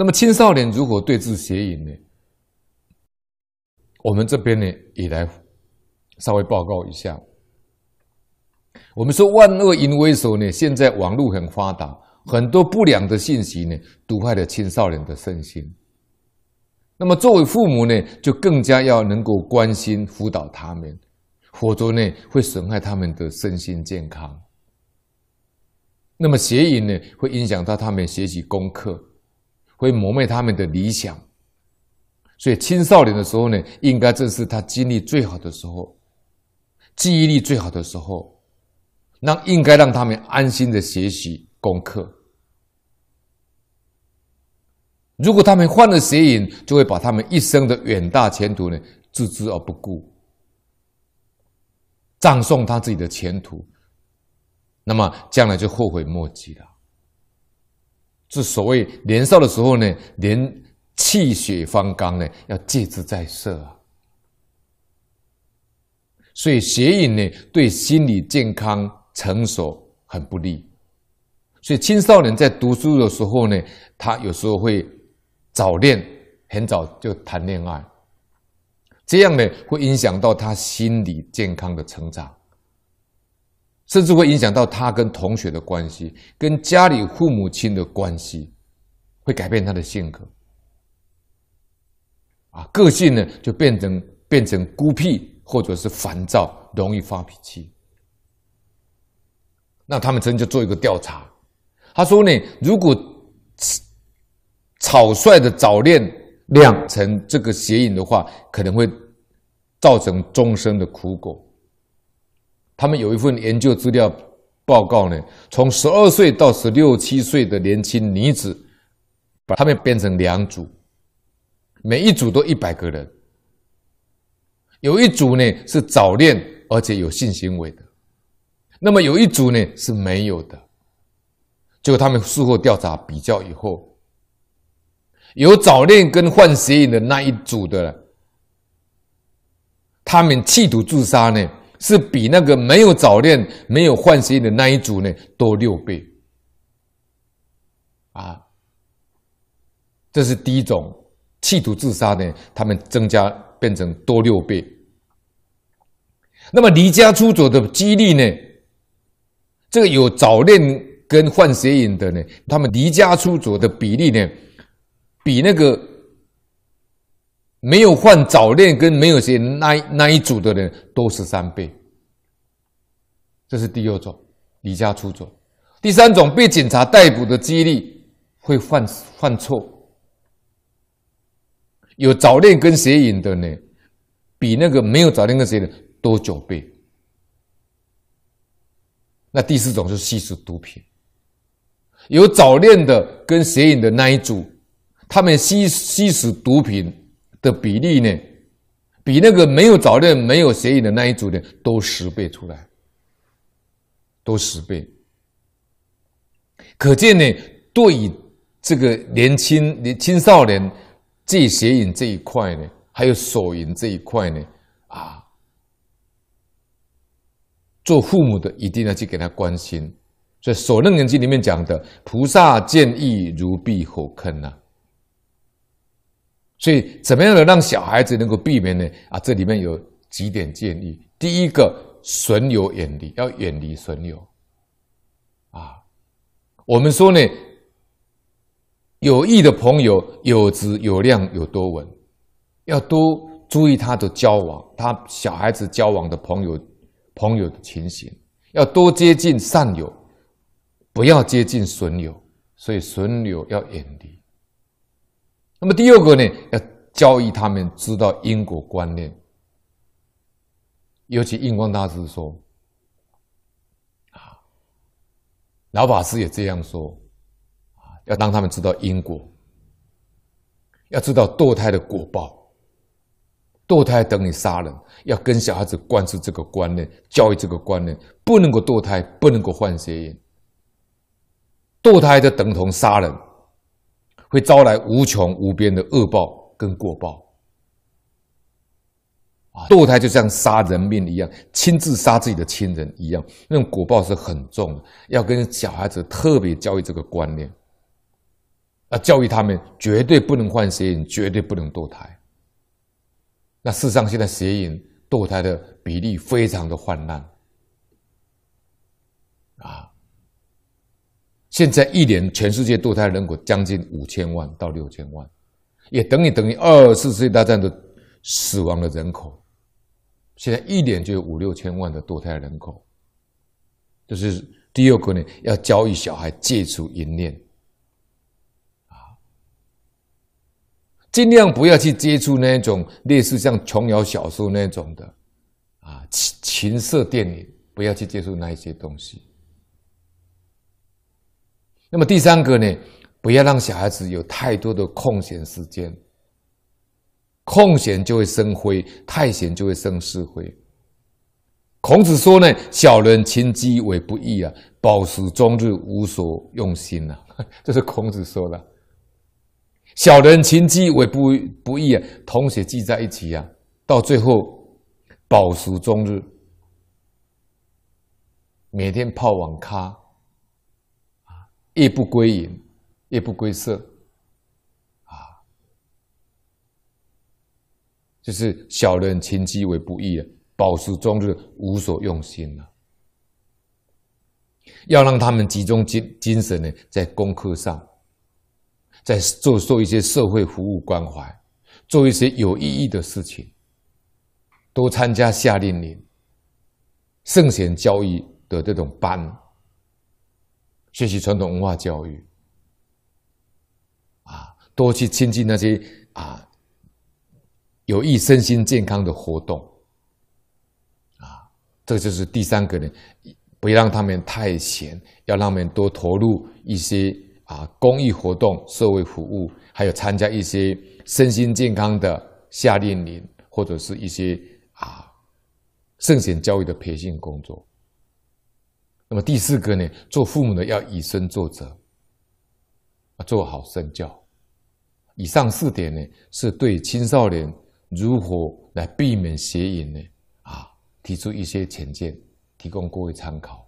那么青少年如何对治邪淫呢？我们这边呢也来稍微报告一下。我们说万恶淫为首呢，现在网络很发达，很多不良的信息呢毒害了青少年的身心。那么作为父母呢，就更加要能够关心辅导他们，否则呢会损害他们的身心健康。那么邪淫呢，会影响到他们学习功课。会磨灭他们的理想，所以青少年的时候呢，应该正是他精力最好的时候，记忆力最好的时候，那应该让他们安心的学习功课。如果他们患了邪淫，就会把他们一生的远大前途呢置之而不顾，葬送他自己的前途，那么将来就后悔莫及了。这所谓年少的时候呢，连气血方刚呢，要戒之在色啊。所以邪淫呢，对心理健康成熟很不利。所以青少年在读书的时候呢，他有时候会早恋，很早就谈恋爱，这样呢，会影响到他心理健康的成长。甚至会影响到他跟同学的关系，跟家里父母亲的关系，会改变他的性格，啊，个性呢就变成变成孤僻，或者是烦躁，容易发脾气。那他们曾经就做一个调查，他说呢，如果草率的早恋酿成这个邪淫的话，可能会造成终生的苦果。他们有一份研究资料报告呢，从十二岁到十六七岁的年轻女子，把他们变成两组，每一组都一百个人，有一组呢是早恋而且有性行为的，那么有一组呢是没有的，就他们事后调查比较以后，有早恋跟换邪瘾的那一组的，他们企图自杀呢。是比那个没有早恋、没有换鞋的那一组呢多六倍，啊，这是第一种企图自杀呢，他们增加变成多六倍。那么离家出走的几率呢？这个有早恋跟换鞋瘾的呢，他们离家出走的比例呢，比那个。没有患早恋跟没有邪那那一组的人多十三倍，这是第二种离家出走。第三种被警察逮捕的几率会犯犯错，有早恋跟邪瘾的呢，比那个没有早恋跟邪的多九倍。那第四种是吸食毒品，有早恋的跟邪瘾的那一组，他们吸吸食毒品。的比例呢，比那个没有早恋、没有邪淫的那一组的多十倍出来，多十倍。可见呢，对这个年轻、年青少年，这邪淫这一块呢，还有手淫这一块呢，啊，做父母的一定要去给他关心。所以《所论经》里面讲的，菩萨见义如避火坑啊。所以，怎么样能让小孩子能够避免呢？啊，这里面有几点建议。第一个，损友远离，要远离损友。啊，我们说呢，有益的朋友有质有量有多稳，要多注意他的交往，他小孩子交往的朋友朋友的情形，要多接近善友，不要接近损友。所以，损友要远离。那么第二个呢，要教育他们知道因果观念。尤其印光大师说：“啊，老法师也这样说，啊，要让他们知道因果，要知道堕胎的果报。堕胎等于杀人，要跟小孩子灌输这个观念，教育这个观念，不能够堕胎，不能够换邪淫，堕胎就等同杀人。”会招来无穷无边的恶报跟过报，啊！堕胎就像杀人命一样，亲自杀自己的亲人一样，那种果报是很重的。要跟小孩子特别教育这个观念，啊，教育他们绝对不能换邪淫，绝对不能堕胎。那世上现在邪淫堕胎的比例非常的泛滥。现在一年全世界堕胎人口将近五千万到六千万，也等于等于二次世界大战的死亡的人口。现在一年就有五六千万的堕胎人口，就是第二个呢，要教育小孩戒除淫念啊，尽量不要去接触那种类似像琼瑶小说那种的啊情情色电影，不要去接触那一些东西。那么第三个呢，不要让小孩子有太多的空闲时间。空闲就会生灰，太闲就会生是非。孔子说呢：“小人勤鸡为不易啊，饱食终日无所用心啊。”这是孔子说的。小人勤鸡为不不易啊，同学聚在一起啊，到最后饱食终日，每天泡网咖。夜不归淫，夜不归色，啊，就是小人情机为不义啊，饱食终日无所用心啊。要让他们集中精精神呢，在功课上，在做做一些社会服务关怀，做一些有意义的事情，多参加夏令营、圣贤教育的这种班。学习传统文化教育，啊，多去亲近那些啊有益身心健康的活动，啊，这就是第三个呢，不要让他们太闲，要让他们多投入一些啊公益活动、社会服务，还有参加一些身心健康的夏令营或者是一些啊圣贤教育的培训工作。那么第四个呢，做父母的要以身作则，啊，做好身教。以上四点呢，是对青少年如何来避免邪淫呢，啊，提出一些浅见，提供各位参考。